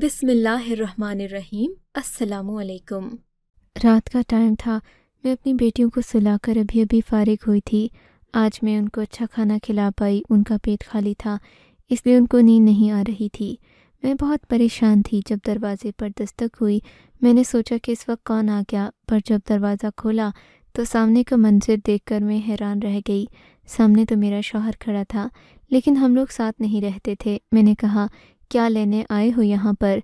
बिसमीम असलकुम रात का टाइम था मैं अपनी बेटियों को सुलाकर अभी अभी फारिग हुई थी आज मैं उनको अच्छा खाना खिला पाई उनका पेट खाली था इसलिए उनको नींद नहीं आ रही थी मैं बहुत परेशान थी जब दरवाज़े पर दस्तक हुई मैंने सोचा कि इस वक्त कौन आ गया पर जब दरवाज़ा खोला तो सामने का मंजर देखकर मैं हैरान रह गई सामने तो मेरा शौहर खड़ा था लेकिन हम लोग साथ नहीं रहते थे मैंने कहा क्या लेने आए हो यहाँ पर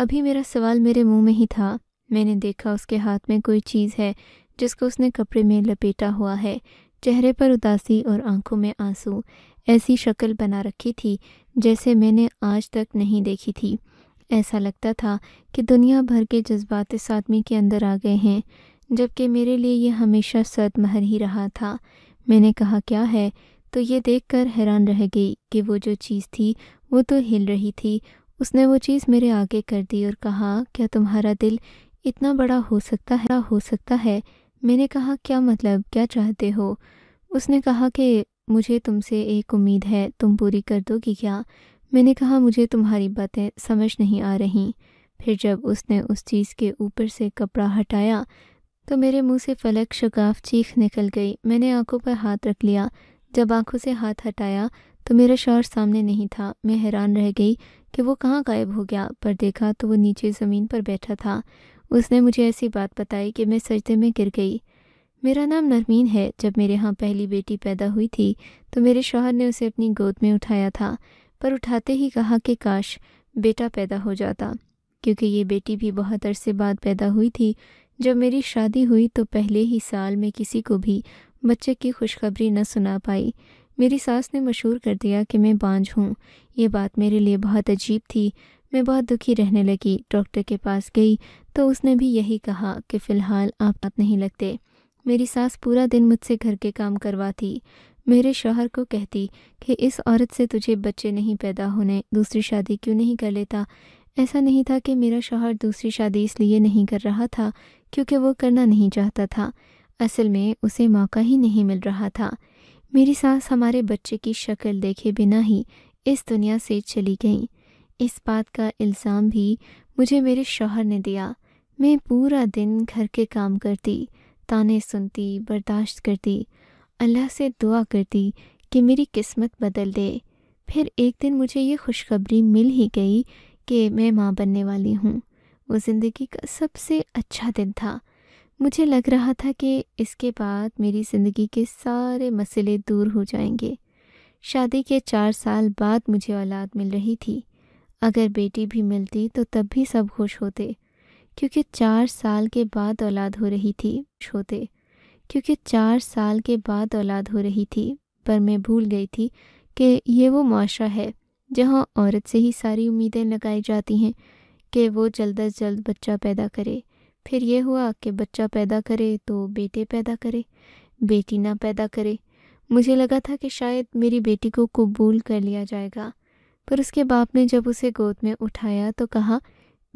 अभी मेरा सवाल मेरे मुंह में ही था मैंने देखा उसके हाथ में कोई चीज़ है जिसको उसने कपड़े में लपेटा हुआ है चेहरे पर उदासी और आंखों में आंसू ऐसी शक्ल बना रखी थी जैसे मैंने आज तक नहीं देखी थी ऐसा लगता था कि दुनिया भर के जज्बात इस आदमी के अंदर आ गए हैं जबकि मेरे लिए यह हमेशा सर्द महर ही रहा था मैंने कहा क्या है तो ये देखकर हैरान रह गई कि वो जो चीज़ थी वो तो हिल रही थी उसने वो चीज़ मेरे आगे कर दी और कहा क्या तुम्हारा दिल इतना बड़ा हो सकता है हो सकता है मैंने कहा क्या मतलब क्या चाहते हो उसने कहा कि मुझे तुमसे एक उम्मीद है तुम पूरी कर दोगी क्या मैंने कहा मुझे तुम्हारी बातें समझ नहीं आ रही फिर जब उसने उस चीज़ के ऊपर से कपड़ा हटाया तो मेरे मुंह से फलक शगाफ चीख निकल गई मैंने आंखों पर हाथ रख लिया जब आंखों से हाथ हटाया तो मेरा शौहर सामने नहीं था मैं हैरान रह गई कि वो कहाँ गायब हो गया पर देखा तो वो नीचे ज़मीन पर बैठा था उसने मुझे ऐसी बात बताई कि मैं सजदे में गिर गई मेरा नाम नरमीन है जब मेरे यहाँ पहली बेटी पैदा हुई थी तो मेरे शौहर ने उसे अपनी गोद में उठाया था पर उठाते ही कहा कि काश बेटा पैदा हो जाता क्योंकि ये बेटी भी बहुत अरसे बाद पैदा हुई थी जब मेरी शादी हुई तो पहले ही साल में किसी को भी बच्चे की खुशखबरी न सुना पाई मेरी सास ने मशहूर कर दिया कि मैं बांझ हूँ ये बात मेरे लिए बहुत अजीब थी मैं बहुत दुखी रहने लगी डॉक्टर के पास गई तो उसने भी यही कहा कि फ़िलहाल आप बात नहीं लगते मेरी सास पूरा दिन मुझसे घर के काम करवाती मेरे शोहर को कहती कि इस औरत से तुझे बच्चे नहीं पैदा होने दूसरी शादी क्यों नहीं कर लेता ऐसा नहीं था कि मेरा शोहर दूसरी शादी इसलिए नहीं कर रहा था क्योंकि वो करना नहीं चाहता था असल में उसे मौका ही नहीं मिल रहा था मेरी सास हमारे बच्चे की शक्ल देखे बिना ही इस दुनिया से चली गई इस बात का इल्ज़ाम भी मुझे मेरे शोहर ने दिया मैं पूरा दिन घर के काम करती ताने सुनती बर्दाश्त करती अल्लाह से दुआ करती कि मेरी किस्मत बदल दे फिर एक दिन मुझे ये खुशखबरी मिल ही गई कि मैं माँ बनने वाली हूँ वो ज़िंदगी का सबसे अच्छा दिन था मुझे लग रहा था कि इसके बाद मेरी ज़िंदगी के सारे मसले दूर हो जाएंगे शादी के चार साल बाद मुझे औलाद मिल रही थी अगर बेटी भी मिलती तो तब भी सब खुश होते क्योंकि चार साल के बाद औलाद हो रही थी होते क्योंकि चार साल के बाद औलाद हो रही थी पर मैं भूल गई थी कि ये वो माशरा है जहाँ औरत से ही सारी उम्मीदें लगाई जाती हैं कि वो जल्द अज जल्द बच्चा पैदा करे फिर ये हुआ कि बच्चा पैदा करे तो बेटे पैदा करे बेटी ना पैदा करे मुझे लगा था कि शायद मेरी बेटी को कबूल कर लिया जाएगा पर उसके बाप ने जब उसे गोद में उठाया तो कहा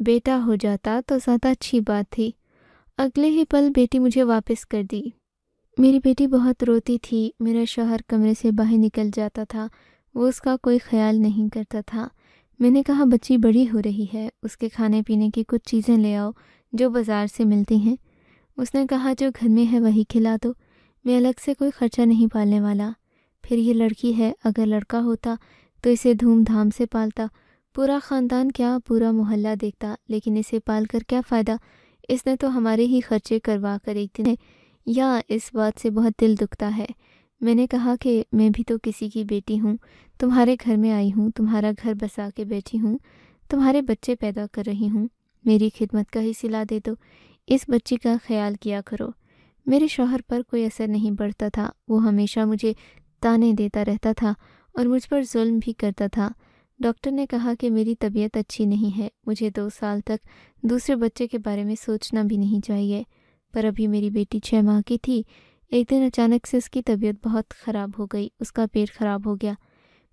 बेटा हो जाता तो ज़्यादा अच्छी बात थी अगले ही पल बेटी मुझे वापस कर दी मेरी बेटी बहुत रोती थी मेरा शोहर कमरे से बाहर निकल जाता था वो उसका कोई ख्याल नहीं करता था मैंने कहा बच्ची बड़ी हो रही है उसके खाने पीने की कुछ चीज़ें ले आओ जो बाज़ार से मिलती हैं उसने कहा जो घर में है वही खिला दो मैं अलग से कोई खर्चा नहीं पालने वाला फिर ये लड़की है अगर लड़का होता तो इसे धूमधाम से पालता पूरा ख़ानदान क्या पूरा मोहल्ला देखता लेकिन इसे पाल कर क्या फ़ायदा इसने तो हमारे ही खर्चे करवा कर एक दिन या इस बात से बहुत दिल दुखता है मैंने कहा कि मैं भी तो किसी की बेटी हूँ तुम्हारे घर में आई हूँ तुम्हारा घर बसा के बैठी हूँ तुम्हारे बच्चे पैदा कर रही हूँ मेरी खिदमत का ही सिला दे दो इस बच्ची का ख्याल किया करो मेरे शोहर पर कोई असर नहीं पड़ता था वो हमेशा मुझे ताने देता रहता था और मुझ पर जुल्म भी करता था डॉक्टर ने कहा कि मेरी तबीयत अच्छी नहीं है मुझे दो साल तक दूसरे बच्चे के बारे में सोचना भी नहीं चाहिए पर अभी मेरी बेटी छः माह की थी एक दिन अचानक से उसकी तबीयत बहुत ख़राब हो गई उसका पेट ख़राब हो गया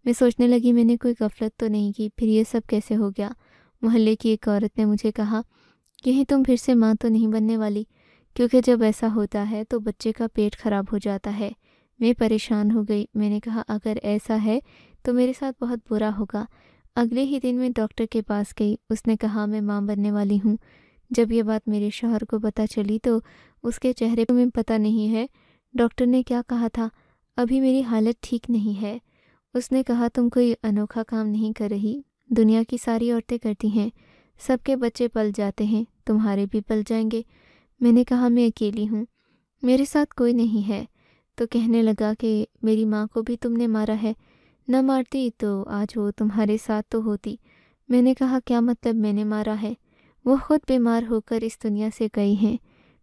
मैं सोचने लगी मैंने कोई गफलत तो नहीं की फिर ये सब कैसे हो गया मोहल्ले की एक औरत ने मुझे कहा कहीं तुम फिर से माँ तो नहीं बनने वाली क्योंकि जब ऐसा होता है तो बच्चे का पेट खराब हो जाता है मैं परेशान हो गई मैंने कहा अगर ऐसा है तो मेरे साथ बहुत बुरा होगा अगले ही दिन मैं डॉक्टर के पास गई उसने कहा मैं माँ बनने वाली हूँ जब यह बात मेरे शोहर को पता चली तो उसके चेहरे में पता नहीं है डॉक्टर ने क्या कहा था अभी मेरी हालत ठीक नहीं है उसने कहा तुम कोई अनोखा काम नहीं कर रही दुनिया की सारी औरतें करती हैं सबके बच्चे पल जाते हैं तुम्हारे भी पल जाएंगे मैंने कहा मैं अकेली हूँ मेरे साथ कोई नहीं है तो कहने लगा कि मेरी माँ को भी तुमने मारा है न मारती तो आज वो तुम्हारे साथ तो होती मैंने कहा क्या मतलब मैंने मारा है वो खुद बीमार होकर इस दुनिया से गई हैं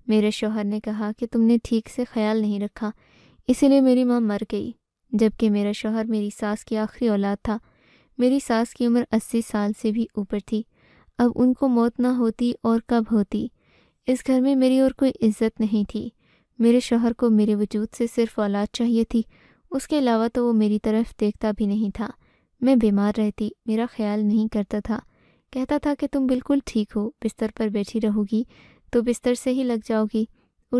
मेरे शोहर ने कहा कि तुमने ठीक से ख्याल नहीं रखा इसीलिए मेरी माँ मर गई जबकि मेरा शोहर मेरी सास की आखिरी औलाद था मेरी सास की उम्र अस्सी साल से भी ऊपर थी अब उनको मौत ना होती और कब होती इस घर में मेरी और कोई इज्जत नहीं थी मेरे शोहर को मेरे वजूद से सिर्फ औलाद चाहिए थी उसके अलावा तो वो मेरी तरफ देखता भी नहीं था मैं बीमार रहती मेरा ख्याल नहीं करता था कहता था कि तुम बिल्कुल ठीक हो बिस्तर पर बैठी रहोगी तो बिस्तर से ही लग जाओगी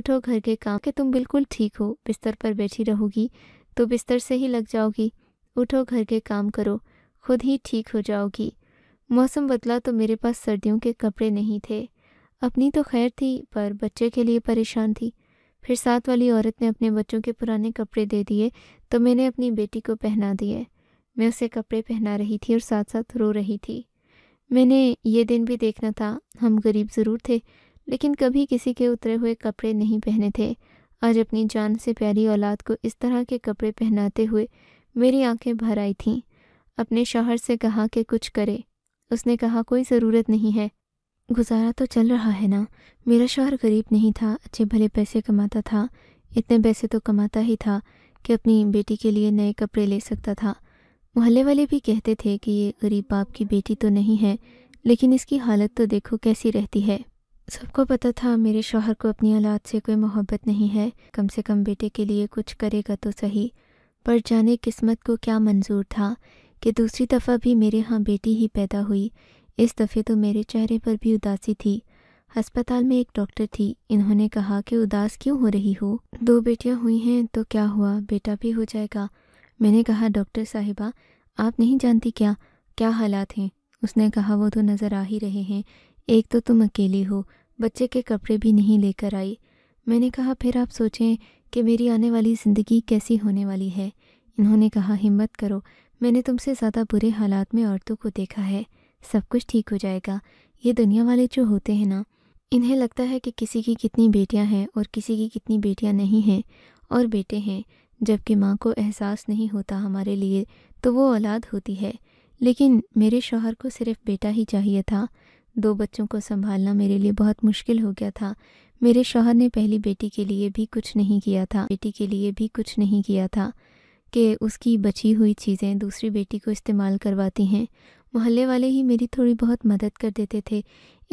उठो घर के काम के तुम बिल्कुल ठीक हो बिस्तर पर बैठी रहोगी तो बिस्तर से ही लग जाओगी उठो घर के काम करो खुद ही ठीक हो जाओगी मौसम बदला तो मेरे पास सर्दियों के कपड़े नहीं थे अपनी तो खैर थी पर बच्चे के लिए परेशान थी फिर साथ वाली औरत ने अपने बच्चों के पुराने कपड़े दे दिए तो मैंने अपनी बेटी को पहना दिए मैं उसे कपड़े पहना रही थी और साथ साथ रो रही थी मैंने ये दिन भी देखना था हम गरीब ज़रूर थे लेकिन कभी किसी के उतरे हुए कपड़े नहीं पहने थे आज अपनी जान से प्यारी औलाद को इस तरह के कपड़े पहनाते हुए मेरी आंखें भर आई थीं अपने शोहर से कहा कि कुछ करे उसने कहा कोई ज़रूरत नहीं है गुजारा तो चल रहा है ना मेरा शोहर गरीब नहीं था अच्छे भले पैसे कमाता था इतने पैसे तो कमाता ही था कि अपनी बेटी के लिए नए कपड़े ले सकता था मोहल्ले वाले भी कहते थे कि ये गरीब बाप की बेटी तो नहीं है लेकिन इसकी हालत तो देखो कैसी रहती है सबको पता था मेरे शोहर को अपनी औलाद से कोई मोहब्बत नहीं है कम से कम बेटे के लिए कुछ करेगा तो सही पर जाने किस्मत को क्या मंजूर था कि दूसरी दफ़ा भी मेरे यहाँ बेटी ही पैदा हुई इस दफ़े तो मेरे चेहरे पर भी उदासी थी अस्पताल में एक डॉक्टर थी इन्होंने कहा कि उदास क्यों हो रही हो दो बेटियाँ हुई हैं तो क्या हुआ बेटा भी हो जाएगा मैंने कहा डॉक्टर साहिबा आप नहीं जानती क्या क्या हालात हैं उसने कहा वो तो नज़र आ ही रहे हैं एक तो तुम अकेली हो बच्चे के कपड़े भी नहीं लेकर आई मैंने कहा फिर आप सोचें कि मेरी आने वाली ज़िंदगी कैसी होने वाली है इन्होंने कहा हिम्मत करो मैंने तुमसे ज़्यादा बुरे हालात में औरतों को देखा है सब कुछ ठीक हो जाएगा ये दुनिया वाले जो होते हैं ना इन्हें लगता है कि किसी की कितनी बेटियां हैं और किसी की कितनी बेटियां नहीं हैं और बेटे हैं जबकि माँ को एहसास नहीं होता हमारे लिए तो वो औलाद होती है लेकिन मेरे शोहर को सिर्फ बेटा ही चाहिए था दो बच्चों को संभालना मेरे लिए बहुत मुश्किल हो गया था मेरे शोहर ने पहली बेटी के लिए भी कुछ नहीं किया था बेटी के लिए भी कुछ नहीं किया था कि उसकी बची हुई चीज़ें दूसरी बेटी को इस्तेमाल करवाती हैं मोहल्ले वाले ही मेरी थोड़ी बहुत मदद कर देते थे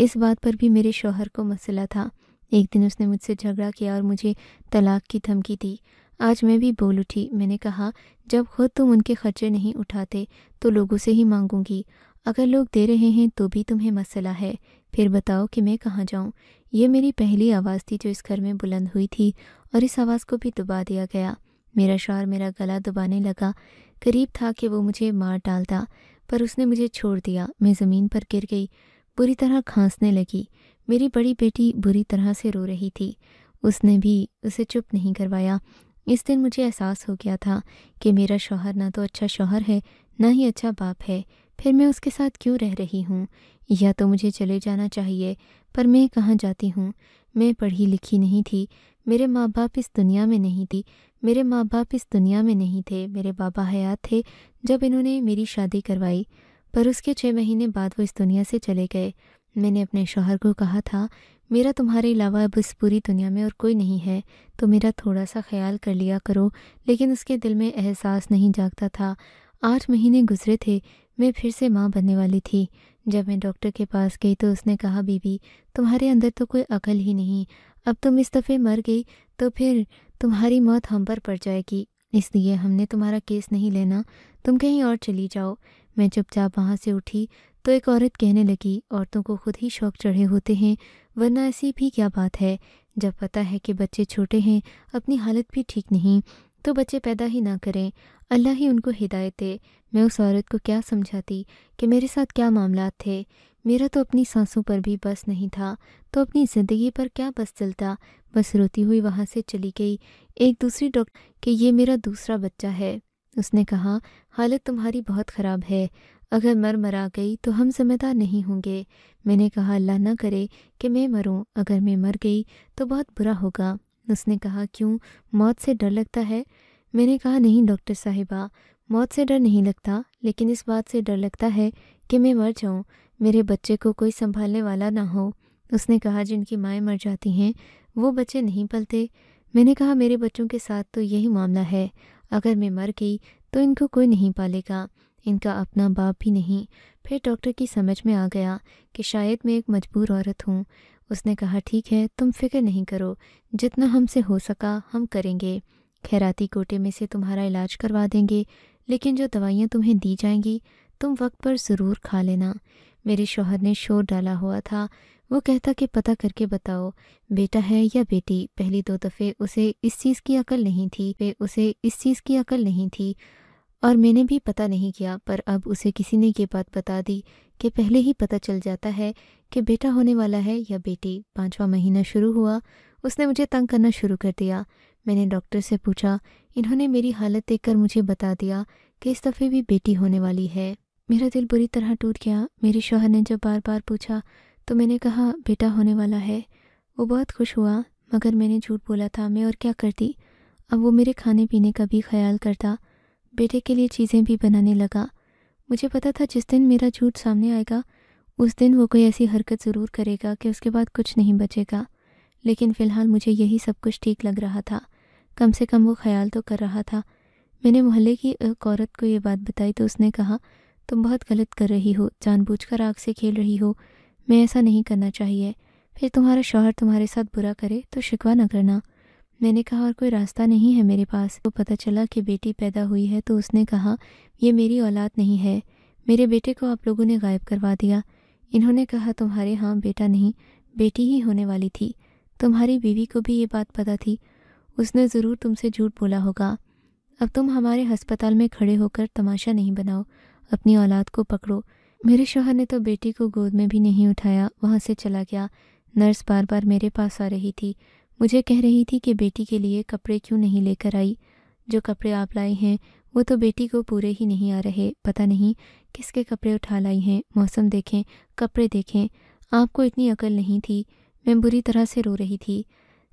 इस बात पर भी मेरे शोहर को मसला था एक दिन उसने मुझसे झगड़ा किया और मुझे तलाक की धमकी दी आज मैं भी बोल उठी मैंने कहा जब खुद तुम उनके खर्चे नहीं उठाते तो लोगों से ही मांगूंगी अगर लोग दे रहे हैं तो भी तुम्हें मसला है फिर बताओ कि मैं कहाँ जाऊँ यह मेरी पहली आवाज़ थी जो इस घर में बुलंद हुई थी और इस आवाज़ को भी दबा दिया गया मेरा शार मेरा गला दबाने लगा करीब था कि वो मुझे मार डालता पर उसने मुझे छोड़ दिया मैं ज़मीन पर गिर गई बुरी तरह खांसने लगी मेरी बड़ी बेटी बुरी तरह से रो रही थी उसने भी उसे चुप नहीं करवाया इस दिन मुझे एहसास हो गया था कि मेरा शौहर ना तो अच्छा शौहर है ना ही अच्छा बाप है फिर मैं उसके साथ क्यों रह रही हूँ या तो मुझे चले जाना चाहिए पर मैं कहाँ जाती हूँ मैं पढ़ी लिखी नहीं थी मेरे माँ बाप इस दुनिया में नहीं थी मेरे माँ बाप इस दुनिया में नहीं थे मेरे बाबा हयात थे जब इन्होंने मेरी शादी करवाई पर उसके छः महीने बाद वो इस दुनिया से चले गए मैंने अपने शोहर को कहा था मेरा तुम्हारे अलावा अब इस पूरी दुनिया में और कोई नहीं है तो मेरा थोड़ा सा ख्याल कर लिया करो लेकिन उसके दिल में एहसास नहीं जागता था आठ महीने गुजरे थे मैं फिर से माँ बनने वाली थी जब मैं डॉक्टर के पास गई तो उसने कहा बीबी तुम्हारे अंदर तो कोई अकल ही नहीं अब तुम इस दफ़े मर गई तो फिर तुम्हारी मौत हम पर पड़ जाएगी इसलिए हमने तुम्हारा केस नहीं लेना तुम कहीं और चली जाओ मैं चुपचाप वहाँ से उठी तो एक औरत कहने लगी औरतों को खुद ही शौक चढ़े होते हैं वरना ऐसी भी क्या बात है जब पता है कि बच्चे छोटे हैं अपनी हालत भी ठीक नहीं तो बच्चे पैदा ही ना करें अल्लाह ही उनको हिदायत दे मैं उस औरत को क्या समझाती कि मेरे साथ क्या मामला थे मेरा तो अपनी सांसों पर भी बस नहीं था तो अपनी ज़िंदगी पर क्या बस चलता बस रोती हुई वहाँ से चली गई एक दूसरी डॉक्टर कि ये मेरा दूसरा बच्चा है उसने कहा हालत तुम्हारी बहुत ख़राब है अगर मर मरा गई तो हम जिम्मेदार नहीं होंगे मैंने कहा अल्लाह ना करे कि मैं मरूं अगर मैं मर गई तो बहुत बुरा होगा उसने कहा क्यों मौत से डर लगता है मैंने कहा नहीं डॉक्टर साहिबा मौत से डर नहीं लगता लेकिन इस बात से डर लगता है कि मैं मर जाऊँ मेरे बच्चे को कोई संभालने वाला ना हो उसने कहा जिनकी माएँ मर जाती हैं वो बच्चे नहीं पलते मैंने कहा मेरे बच्चों के साथ तो यही मामला है अगर मैं मर गई तो इनको कोई नहीं पालेगा इनका अपना बाप भी नहीं फिर डॉक्टर की समझ में आ गया कि शायद मैं एक मजबूर औरत हूँ उसने कहा ठीक है तुम फिक्र नहीं करो जितना हमसे हो सका हम करेंगे खैराती कोटे में से तुम्हारा इलाज करवा देंगे लेकिन जो दवाइयाँ तुम्हें दी जाएंगी तुम वक्त पर ज़रूर खा लेना मेरे शोहर ने शोर डाला हुआ था वो कहता कि पता करके बताओ बेटा है या बेटी पहली दो दफ़े उसे इस चीज़ की अकल नहीं थी वे उसे इस चीज़ की अकल नहीं थी और मैंने भी पता नहीं किया पर अब उसे किसी ने ये बात बता दी कि पहले ही पता चल जाता है कि बेटा होने वाला है या बेटी पाँचवा महीना शुरू हुआ उसने मुझे तंग करना शुरू कर दिया मैंने डॉक्टर से पूछा इन्होंने मेरी हालत देखकर मुझे बता दिया कि इस दफ़े भी बेटी होने वाली है मेरा दिल बुरी तरह टूट गया मेरे शोहर ने जब बार बार पूछा तो मैंने कहा बेटा होने वाला है वो बहुत खुश हुआ मगर मैंने झूठ बोला था मैं और क्या करती अब वो मेरे खाने पीने का भी ख्याल करता बेटे के लिए चीज़ें भी बनाने लगा मुझे पता था जिस दिन मेरा झूठ सामने आएगा उस दिन वो कोई ऐसी हरकत ज़रूर करेगा कि उसके बाद कुछ नहीं बचेगा लेकिन फ़िलहाल मुझे यही सब कुछ ठीक लग रहा था कम से कम वो ख्याल तो कर रहा था मैंने मोहल्ले की एक औरत को ये बात बताई तो उसने कहा तुम बहुत गलत कर रही हो जानबूझकर आग से खेल रही हो मैं ऐसा नहीं करना चाहिए फिर तुम्हारा शौहर तुम्हारे साथ बुरा करे तो शिकवा न करना मैंने कहा और कोई रास्ता नहीं है मेरे पास वो तो पता चला कि बेटी पैदा हुई है तो उसने कहा ये मेरी औलाद नहीं है मेरे बेटे को आप लोगों ने गायब करवा दिया इन्होंने कहा तुम्हारे हाँ बेटा नहीं बेटी ही होने वाली थी तुम्हारी बीवी को भी ये बात पता थी उसने ज़रूर तुमसे झूठ बोला होगा अब तुम हमारे हस्पताल में खड़े होकर तमाशा नहीं बनाओ अपनी औलाद को पकड़ो मेरे शोहर ने तो बेटी को गोद में भी नहीं उठाया वहाँ से चला गया नर्स बार बार मेरे पास आ रही थी मुझे कह रही थी कि बेटी के लिए कपड़े क्यों नहीं लेकर आई जो कपड़े आप लाए हैं वो तो बेटी को पूरे ही नहीं आ रहे पता नहीं किसके कपड़े उठा लाई हैं मौसम देखें कपड़े देखें आपको इतनी अकल नहीं थी मैं बुरी तरह से रो रही थी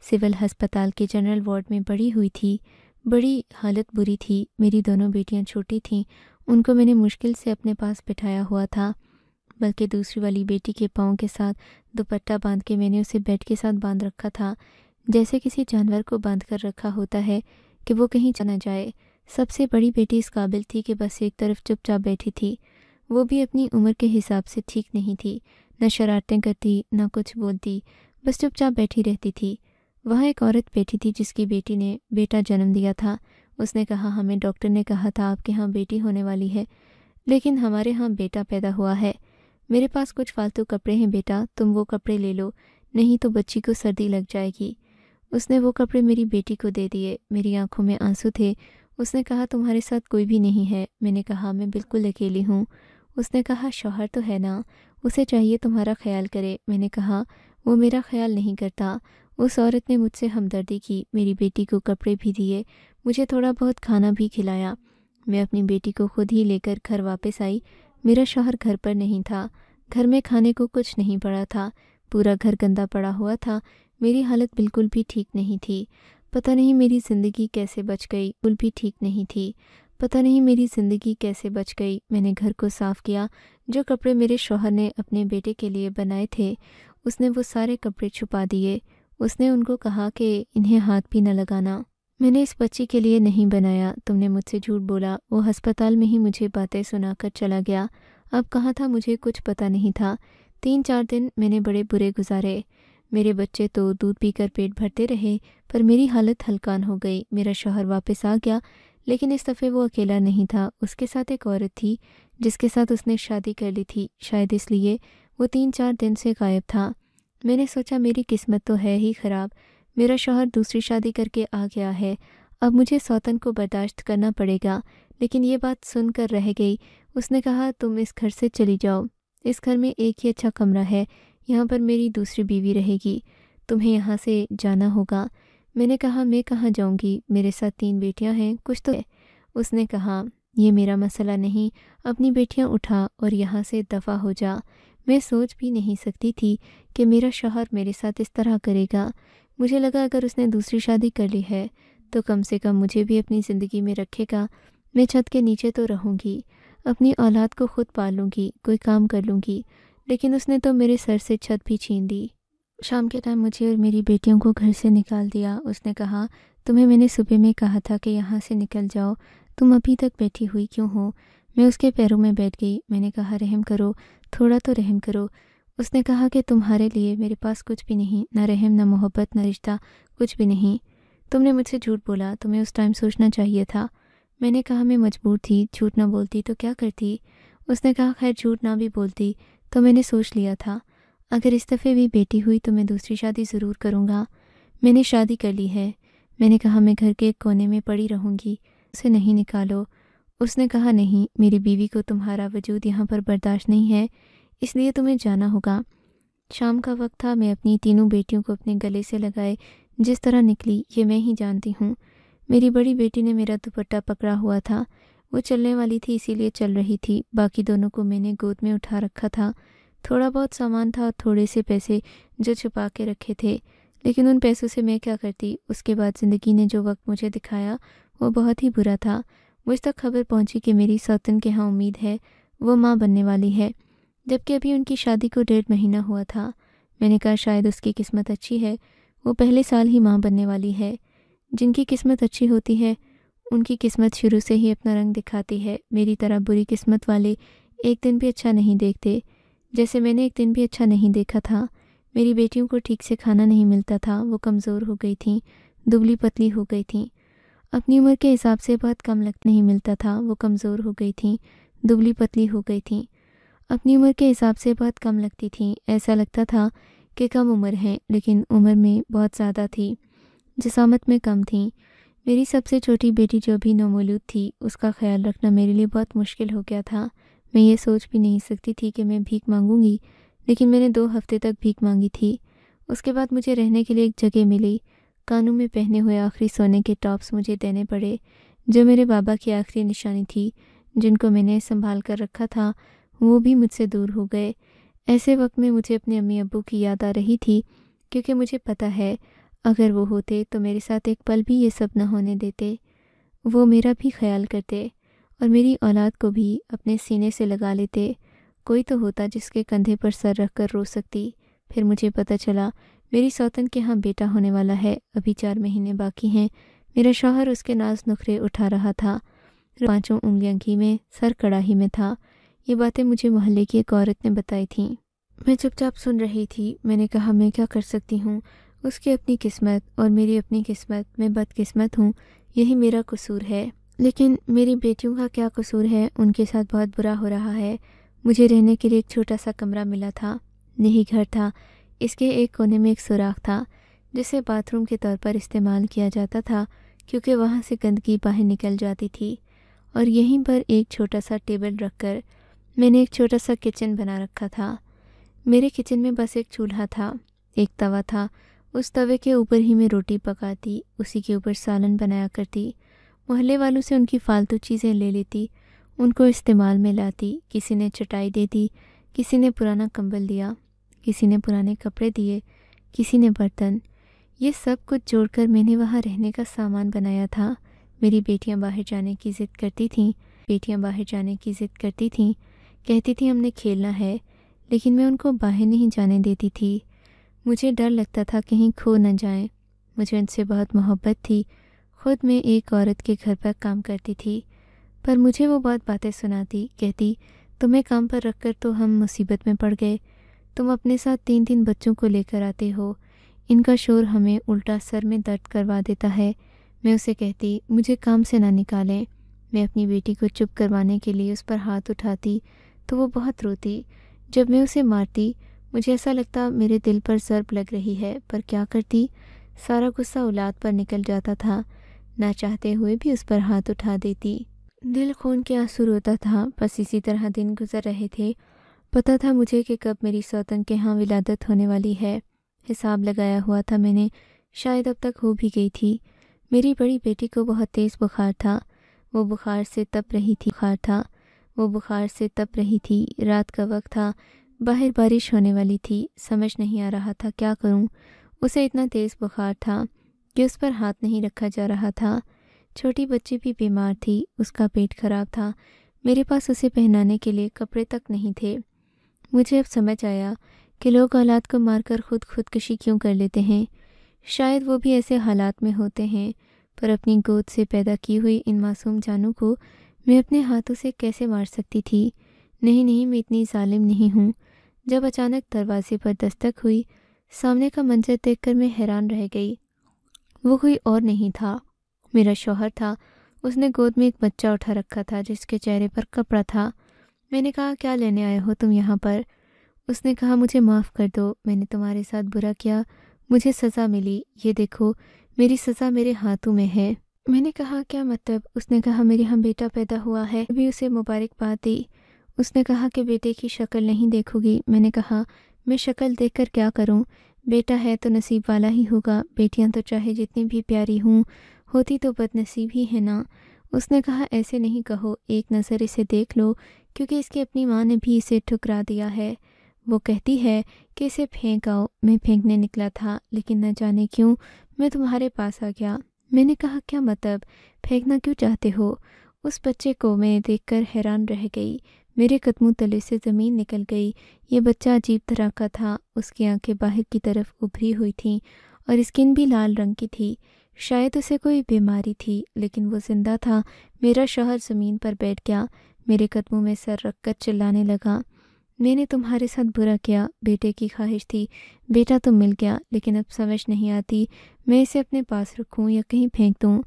सिविल हस्पताल के जनरल वार्ड में बड़ी हुई थी बड़ी हालत बुरी थी मेरी दोनों बेटियां छोटी थीं उनको मैंने मुश्किल से अपने पास बिठाया हुआ था बल्कि दूसरी वाली बेटी के पाँव के साथ दुपट्टा बांध के मैंने उसे बेड के साथ बांध रखा था जैसे किसी जानवर को बांध कर रखा होता है कि वो कहीं चला जाए सबसे बड़ी बेटी इस काबिल थी कि बस एक तरफ चुपचाप बैठी थी वो भी अपनी उम्र के हिसाब से ठीक नहीं थी न शरारतें करती न कुछ बोलती बस चुपचाप बैठी रहती थी वहाँ एक औरत बैठी थी जिसकी बेटी ने बेटा जन्म दिया था उसने कहा हमें डॉक्टर ने कहा था आपके यहाँ बेटी होने वाली है लेकिन हमारे यहाँ बेटा पैदा हुआ है मेरे पास कुछ फालतू कपड़े हैं बेटा तुम वो कपड़े ले लो नहीं तो बच्ची को सर्दी लग जाएगी उसने वो कपड़े मेरी बेटी को दे दिए मेरी आंखों में आंसू थे उसने कहा तुम्हारे साथ कोई भी नहीं है मैंने कहा मैं बिल्कुल अकेली हूँ उसने कहा शौहर तो है ना उसे चाहिए तुम्हारा ख्याल करे मैंने कहा वो मेरा ख्याल नहीं करता उस औरत ने मुझसे हमदर्दी की मेरी बेटी को कपड़े भी दिए मुझे थोड़ा बहुत खाना भी खिलाया मैं अपनी बेटी को खुद ही लेकर घर वापस आई मेरा शोहर घर पर नहीं था घर में खाने को कुछ नहीं पड़ा था पूरा घर गंदा पड़ा हुआ था मेरी हालत बिल्कुल भी ठीक नहीं थी पता नहीं मेरी ज़िंदगी कैसे बच गई बिल्कुल भी ठीक नहीं थी पता नहीं मेरी ज़िंदगी कैसे बच गई मैंने घर को साफ़ किया जो कपड़े मेरे शोहर ने अपने बेटे के लिए बनाए थे उसने वो सारे कपड़े छुपा दिए उसने उनको कहा कि इन्हें हाथ भी न लगाना मैंने इस बच्ची के लिए नहीं बनाया तुमने मुझसे झूठ बोला वो अस्पताल में ही मुझे बातें सुनाकर चला गया अब कहा था मुझे कुछ पता नहीं था तीन चार दिन मैंने बड़े बुरे गुजारे मेरे बच्चे तो दूध पीकर पेट भरते रहे पर मेरी हालत हल्कान हो गई मेरा शोहर वापस आ गया लेकिन इस दफ़े वो अकेला नहीं था उसके साथ एक औरत थी जिसके साथ उसने शादी कर ली थी शायद इसलिए वो तीन चार दिन से गायब था मैंने सोचा मेरी किस्मत तो है ही ख़राब मेरा शोहर दूसरी शादी करके आ गया है अब मुझे सौतन को बर्दाश्त करना पड़ेगा लेकिन ये बात सुनकर रह गई उसने कहा तुम इस घर से चली जाओ इस घर में एक ही अच्छा कमरा है यहाँ पर मेरी दूसरी बीवी रहेगी तुम्हें यहाँ से जाना होगा मैंने कहा मैं कहाँ जाऊँगी मेरे साथ तीन बेटियाँ हैं कुछ तो है। उसने कहा यह मेरा मसला नहीं अपनी बेटियाँ उठा और यहाँ से दफ़ा हो जा मैं सोच भी नहीं सकती थी कि मेरा शोहर मेरे साथ इस तरह करेगा मुझे लगा अगर उसने दूसरी शादी कर ली है तो कम से कम मुझे भी अपनी ज़िंदगी में रखेगा मैं छत के नीचे तो रहूँगी अपनी औलाद को खुद पालूँगी कोई काम कर लूँगी लेकिन उसने तो मेरे सर से छत भी छीन दी शाम के टाइम मुझे और मेरी बेटियों को घर से निकाल दिया उसने कहा तुम्हें मैंने सुबह में कहा था कि यहाँ से निकल जाओ तुम अभी तक बैठी हुई क्यों हो मैं उसके पैरों में बैठ गई मैंने कहा रहम करो थोड़ा तो रहम करो उसने कहा कि तुम्हारे लिए मेरे पास कुछ भी नहीं ना रहम ना मोहब्बत ना रिश्ता कुछ भी नहीं तुमने मुझसे झूठ बोला तुम्हें उस टाइम सोचना चाहिए था मैंने कहा मैं मजबूर थी झूठ ना बोलती तो क्या करती उसने कहा खैर झूठ ना भी बोलती तो मैंने सोच लिया था अगर इस दफ़े भी बेटी हुई तो मैं दूसरी शादी ज़रूर करूँगा मैंने शादी कर ली है मैंने कहा मैं घर के एक कोने में पड़ी रहूँगी उसे नहीं निकालो उसने कहा नहीं मेरी बीवी को तुम्हारा वजूद यहाँ पर बर्दाश्त नहीं है इसलिए तुम्हें जाना होगा शाम का वक्त था मैं अपनी तीनों बेटियों को अपने गले से लगाए जिस तरह निकली ये मैं ही जानती हूँ मेरी बड़ी बेटी ने मेरा दुपट्टा पकड़ा हुआ था वो चलने वाली थी इसीलिए चल रही थी बाकी दोनों को मैंने गोद में उठा रखा था थोड़ा बहुत सामान था और थोड़े से पैसे जो छुपा के रखे थे लेकिन उन पैसों से मैं क्या करती उसके बाद ज़िंदगी ने जो वक्त मुझे दिखाया वो बहुत ही बुरा था मुझ तक खबर पहुंची कि मेरी सौतन के यहाँ उम्मीद है वो माँ बनने वाली है जबकि अभी उनकी शादी को डेढ़ महीना हुआ था मैंने कहा शायद उसकी किस्मत अच्छी है वो पहले साल ही माँ बनने वाली है जिनकी किस्मत अच्छी होती है उनकी किस्मत शुरू से ही अपना रंग दिखाती है मेरी तरह बुरी किस्मत वाले एक दिन भी अच्छा नहीं देखते जैसे मैंने एक दिन भी अच्छा नहीं देखा था मेरी बेटियों को ठीक से खाना नहीं मिलता था वो कमज़ोर हो गई थी दुबली पतली हो गई थी अपनी उम्र के हिसाब से बहुत कम लग नहीं मिलता था वो कमज़ोर हो गई थी दुबली पतली हो गई थी अपनी उम्र के हिसाब से बहुत कम लगती थी ऐसा लगता था कि कम उम्र है लेकिन उम्र में बहुत ज़्यादा थी जसामत में कम थी मेरी सबसे छोटी बेटी जो भी नमोलूद थी उसका ख्याल रखना मेरे लिए बहुत मुश्किल हो गया था मैं ये सोच भी नहीं सकती थी कि मैं भीख मांगूंगी लेकिन मैंने दो हफ्ते तक भीख मांगी थी उसके बाद मुझे रहने के लिए एक जगह मिली कानों में पहने हुए आखिरी सोने के टॉप्स मुझे देने पड़े जो मेरे बाबा की आखिरी निशानी थी जिनको मैंने संभाल कर रखा था वो भी मुझसे दूर हो गए ऐसे वक्त में मुझे अपने अम्मी अबू की याद आ रही थी क्योंकि मुझे पता है अगर वो होते तो मेरे साथ एक पल भी ये सब न होने देते वो मेरा भी ख्याल करते और मेरी औलाद को भी अपने सीने से लगा लेते कोई तो होता जिसके कंधे पर सर रख कर रो सकती फिर मुझे पता चला मेरी सौतन के यहाँ बेटा होने वाला है अभी चार महीने बाकी हैं मेरा शौहर उसके नाज नुखरे उठा रहा था पांचों उंगलियां घी में सर कड़ाही में था ये बातें मुझे मोहल्ले की एक औरत ने बताई थी मैं चुपचाप सुन रही थी मैंने कहा मैं क्या कर सकती हूँ उसकी अपनी किस्मत और मेरी अपनी किस्मत मैं बदकिस्मत हूँ यही मेरा कसूर है लेकिन मेरी बेटियों का क्या कसूर है उनके साथ बहुत बुरा हो रहा है मुझे रहने के लिए एक छोटा सा कमरा मिला था नहीं घर था इसके एक कोने में एक सुराख था जिसे बाथरूम के तौर पर इस्तेमाल किया जाता था क्योंकि वहाँ से गंदगी बाहर निकल जाती थी और यहीं पर एक छोटा सा टेबल रखकर मैंने एक छोटा सा किचन बना रखा था मेरे किचन में बस एक चूल्हा था एक तवा था उस तवे के ऊपर ही मैं रोटी पकाती उसी के ऊपर सालन बनाया करती मोहल्ले वालों से उनकी फ़ालतू चीज़ें ले लेती उनको इस्तेमाल में लाती किसी ने चटाई दे दी किसी ने पुराना कंबल दिया किसी ने पुराने कपड़े दिए किसी ने बर्तन ये सब कुछ जोड़कर मैंने वहाँ रहने का सामान बनाया था मेरी बेटियाँ बाहर जाने की ज़िद करती थीं बेटियाँ बाहर जाने की ज़िद करती थीं कहती थी हमने खेलना है लेकिन मैं उनको बाहर नहीं जाने देती थी मुझे डर लगता था कहीं खो न जाए मुझे उनसे बहुत मोहब्बत थी खुद मैं एक औरत के घर पर काम करती थी पर मुझे वो बहुत बातें सुनाती कहती तुम्हें काम पर रख कर तो हम मुसीबत में पड़ गए तुम अपने साथ तीन तीन बच्चों को लेकर आते हो इनका शोर हमें उल्टा सर में दर्द करवा देता है मैं उसे कहती मुझे काम से ना निकालें मैं अपनी बेटी को चुप करवाने के लिए उस पर हाथ उठाती तो वो बहुत रोती जब मैं उसे मारती मुझे ऐसा लगता मेरे दिल पर सर्प लग रही है पर क्या करती सारा गुस्सा औलाद पर निकल जाता था ना चाहते हुए भी उस पर हाथ उठा देती दिल खून के आंसू रोता था बस इसी तरह दिन गुजर रहे थे पता था मुझे कि कब मेरी सौतन के यहाँ विलादत होने वाली है हिसाब लगाया हुआ था मैंने शायद अब तक हो भी गई थी मेरी बड़ी बेटी को बहुत तेज़ बुखार था वो बुखार से तप रही थी बुखार था वो बुखार से तप रही थी रात का वक्त था बाहर बारिश होने वाली थी समझ नहीं आ रहा था क्या करूं। उसे इतना तेज़ बुखार था कि उस पर हाथ नहीं रखा जा रहा था छोटी बच्ची भी बीमार थी उसका पेट खराब था मेरे पास उसे पहनाने के लिए कपड़े तक नहीं थे मुझे अब समझ आया कि लोग औलाद को मारकर खुद खुदकशी क्यों कर लेते हैं शायद वो भी ऐसे हालात में होते हैं पर अपनी गोद से पैदा की हुई इन मासूम जानों को मैं अपने हाथों से कैसे मार सकती थी नहीं नहीं मैं इतनी ालिम नहीं हूँ जब अचानक दरवाजे पर दस्तक हुई सामने का मंजर देखकर मैं हैरान रह गई वो कोई और नहीं था मेरा शोहर था उसने गोद में एक बच्चा उठा रखा था जिसके चेहरे पर कपड़ा था मैंने कहा क्या लेने आए हो तुम यहाँ पर उसने कहा मुझे माफ़ कर दो मैंने तुम्हारे साथ बुरा किया मुझे सज़ा मिली ये देखो मेरी सज़ा मेरे हाथों में है मैंने कहा क्या मतलब उसने कहा मेरे यहाँ बेटा पैदा हुआ है अभी उसे मुबारकबाद दी उसने कहा कि बेटे की शक्ल नहीं देखोगी मैंने कहा मैं शक्ल देखकर क्या करूं बेटा है तो नसीब वाला ही होगा बेटियां तो चाहे जितनी भी प्यारी हूँ होती तो बदनसीब ही है ना उसने कहा ऐसे नहीं कहो एक नज़र इसे देख लो क्योंकि इसकी अपनी माँ ने भी इसे ठुकरा दिया है वो कहती है कि इसे फेंक आओ मैं फेंकने निकला था लेकिन न जाने क्यों मैं तुम्हारे पास आ गया मैंने कहा क्या मतलब फेंकना क्यों चाहते हो उस बच्चे को मैं देखकर हैरान रह गई मेरे कदमों तले से ज़मीन निकल गई ये बच्चा अजीब तरह का था उसकी आंखें बाहर की तरफ उभरी हुई थीं और स्किन भी लाल रंग की थी शायद उसे कोई बीमारी थी लेकिन वो जिंदा था मेरा शहर ज़मीन पर बैठ गया मेरे कदमों में सर रखकर चिल्लाने लगा मैंने तुम्हारे साथ बुरा किया बेटे की ख्वाहिश थी बेटा तो मिल गया लेकिन अब समझ नहीं आती मैं इसे अपने पास रखूं या कहीं फेंक दूं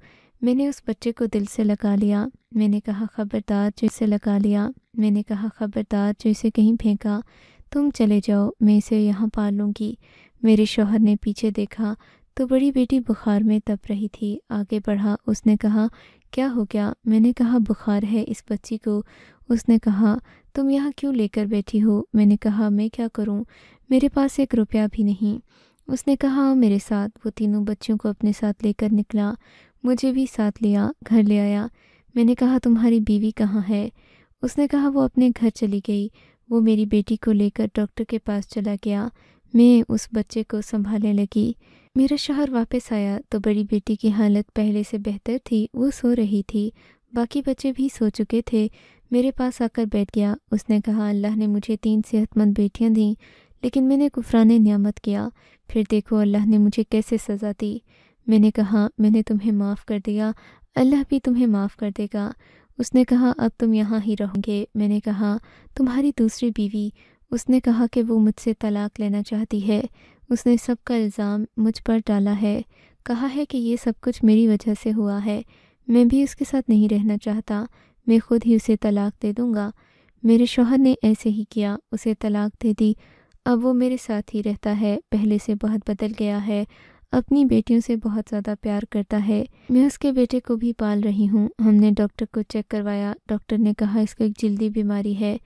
मैंने उस बच्चे को दिल से लगा लिया मैंने कहा खबरदार जो इसे लगा लिया मैंने कहा खबरदार जो इसे कहीं फेंका तुम चले जाओ मैं इसे यहाँ लूँगी मेरे शोहर ने पीछे देखा तो बड़ी बेटी बुखार में तप रही थी आगे बढ़ा उसने कहा क्या हो गया मैंने कहा बुखार है इस बच्ची को उसने कहा तुम यहाँ क्यों लेकर बैठी हो मैंने कहा मैं क्या करूँ मेरे पास एक रुपया भी नहीं उसने कहा मेरे साथ वो तीनों बच्चों को अपने साथ लेकर निकला मुझे भी साथ लिया घर ले आया मैंने कहा तुम्हारी बीवी कहाँ है उसने कहा वो अपने घर चली गई वो मेरी बेटी को लेकर डॉक्टर के पास चला गया मैं उस बच्चे को संभालने लगी मेरा शहर वापस आया तो बड़ी बेटी की हालत पहले से बेहतर थी वो सो रही थी बाकी बच्चे भी सो चुके थे मेरे पास आकर बैठ गया उसने कहा अल्लाह ने मुझे तीन सेहतमंद बेटियाँ दीं लेकिन मैंने कुफरान नियामत किया फिर देखो अल्लाह ने मुझे कैसे सज़ा दी मैंने कहा मैंने तुम्हें माफ़ कर दिया अल्लाह भी तुम्हें माफ़ कर देगा उसने कहा अब तुम यहाँ ही रहोगे मैंने कहा तुम्हारी दूसरी बीवी उसने कहा कि वो मुझसे तलाक लेना चाहती है उसने सब का इल्ज़ाम मुझ पर डाला है कहा है कि ये सब कुछ मेरी वजह से हुआ है मैं भी उसके साथ नहीं रहना चाहता मैं खुद ही उसे तलाक दे दूँगा मेरे शोहर ने ऐसे ही किया उसे तलाक दे दी अब वो मेरे साथ ही रहता है पहले से बहुत बदल गया है अपनी बेटियों से बहुत ज़्यादा प्यार करता है मैं उसके बेटे को भी पाल रही हूँ हमने डॉक्टर को चेक करवाया डॉक्टर ने कहा इसको एक जल्दी बीमारी है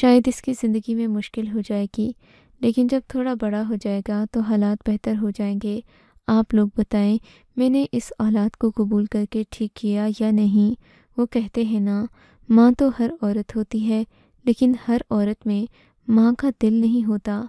शायद इसकी ज़िंदगी में मुश्किल हो जाएगी लेकिन जब थोड़ा बड़ा हो जाएगा तो हालात बेहतर हो जाएंगे आप लोग बताएं मैंने इस औलाद को कबूल करके ठीक किया या नहीं वो कहते हैं ना माँ तो हर औरत होती है लेकिन हर औरत में माँ का दिल नहीं होता